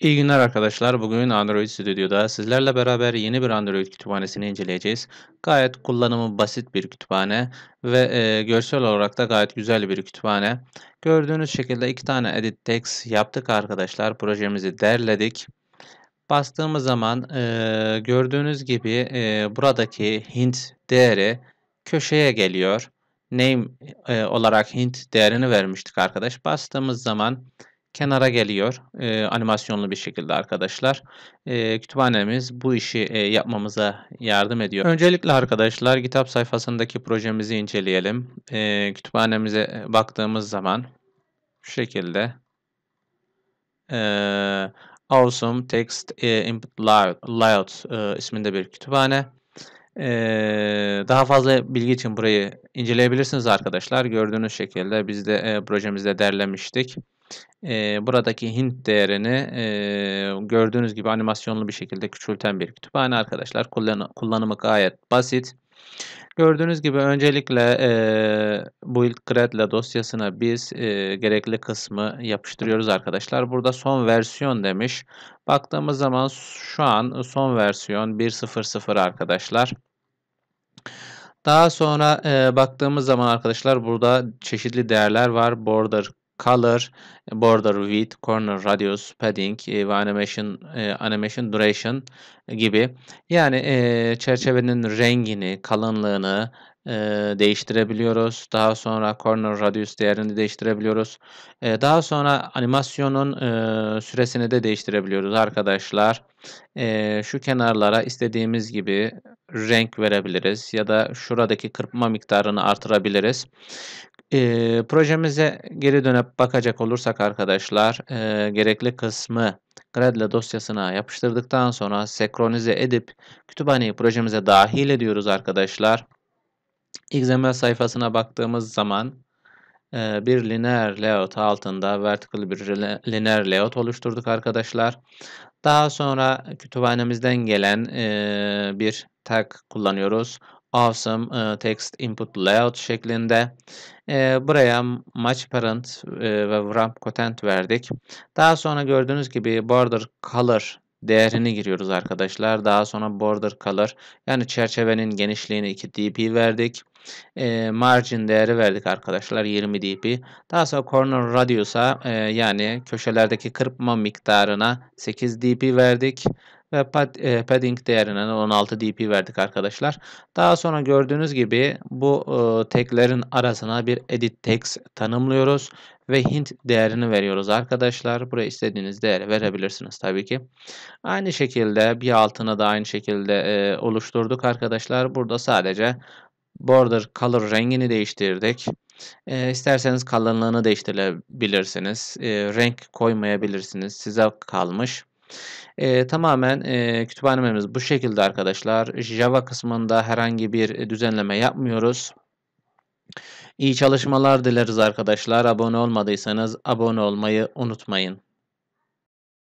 İyi günler arkadaşlar. Bugün Android Studio'da sizlerle beraber yeni bir Android kütüphanesini inceleyeceğiz. Gayet kullanımı basit bir kütüphane ve e, görsel olarak da gayet güzel bir kütüphane. Gördüğünüz şekilde iki tane edit text yaptık arkadaşlar. Projemizi derledik. Bastığımız zaman e, gördüğünüz gibi e, buradaki hint değeri köşeye geliyor. Name e, olarak hint değerini vermiştik arkadaş. Bastığımız zaman kenara geliyor e, animasyonlu bir şekilde arkadaşlar. E, kütüphanemiz bu işi e, yapmamıza yardım ediyor. Öncelikle arkadaşlar kitap sayfasındaki projemizi inceleyelim. E, kütüphanemize baktığımız zaman şu şekilde e, Awesome Text Input Layout, layout e, isminde bir kütüphane. Ee, daha fazla bilgi için burayı inceleyebilirsiniz arkadaşlar. Gördüğünüz şekilde biz de e, projemizde derlemiştik e, buradaki hint değerini e, gördüğünüz gibi animasyonlu bir şekilde küçülten bir kütüphane arkadaşlar. Kullan kullanımı gayet basit. Gördüğünüz gibi öncelikle e, build gradle dosyasına biz e, gerekli kısmı yapıştırıyoruz arkadaşlar. Burada son versiyon demiş. Baktığımız zaman şu an son versiyon 1.0.0 arkadaşlar. Daha sonra e, baktığımız zaman arkadaşlar burada çeşitli değerler var. Border color, border width, corner radius, padding e, ve animation e, animation duration gibi yani e, çerçevenin rengini, kalınlığını değiştirebiliyoruz. Daha sonra corner radius değerini değiştirebiliyoruz. Daha sonra animasyonun süresini de değiştirebiliyoruz arkadaşlar. Şu kenarlara istediğimiz gibi renk verebiliriz ya da şuradaki kırpma miktarını artırabiliriz. E, projemize geri dönüp bakacak olursak arkadaşlar e, gerekli kısmı Gradle dosyasına yapıştırdıktan sonra senkronize edip kütüphaneyi projemize dahil ediyoruz arkadaşlar. XML sayfasına baktığımız zaman e, bir lineer layout altında vertical bir lineer layout oluşturduk arkadaşlar. Daha sonra kütüphanemizden gelen e, bir tag kullanıyoruz. Awesome e, Text Input Layout şeklinde. E, buraya Match Parent e, ve Wrap Content verdik. Daha sonra gördüğünüz gibi Border Color değerini giriyoruz arkadaşlar. Daha sonra border color yani çerçevenin genişliğini 2 dp verdik. E, margin değeri verdik arkadaşlar 20 dp. Daha sonra corner radius'a e, yani köşelerdeki kırpma miktarına 8 dp verdik ve pad, e, padding değerine 16 dp verdik arkadaşlar. Daha sonra gördüğünüz gibi bu e, taglerin arasına bir edit text tanımlıyoruz ve hint değerini veriyoruz arkadaşlar. Buraya istediğiniz değeri verebilirsiniz tabii ki. Aynı şekilde bir altına da aynı şekilde e, oluşturduk arkadaşlar. Burada sadece border color rengini değiştirdik. E, isterseniz kalınlığını değiştirebilirsiniz. E, renk koymayabilirsiniz. Size kalmış. E, tamamen e, kütüphanelerimiz bu şekilde arkadaşlar. Java kısmında herhangi bir düzenleme yapmıyoruz. İyi çalışmalar dileriz arkadaşlar. Abone olmadıysanız abone olmayı unutmayın.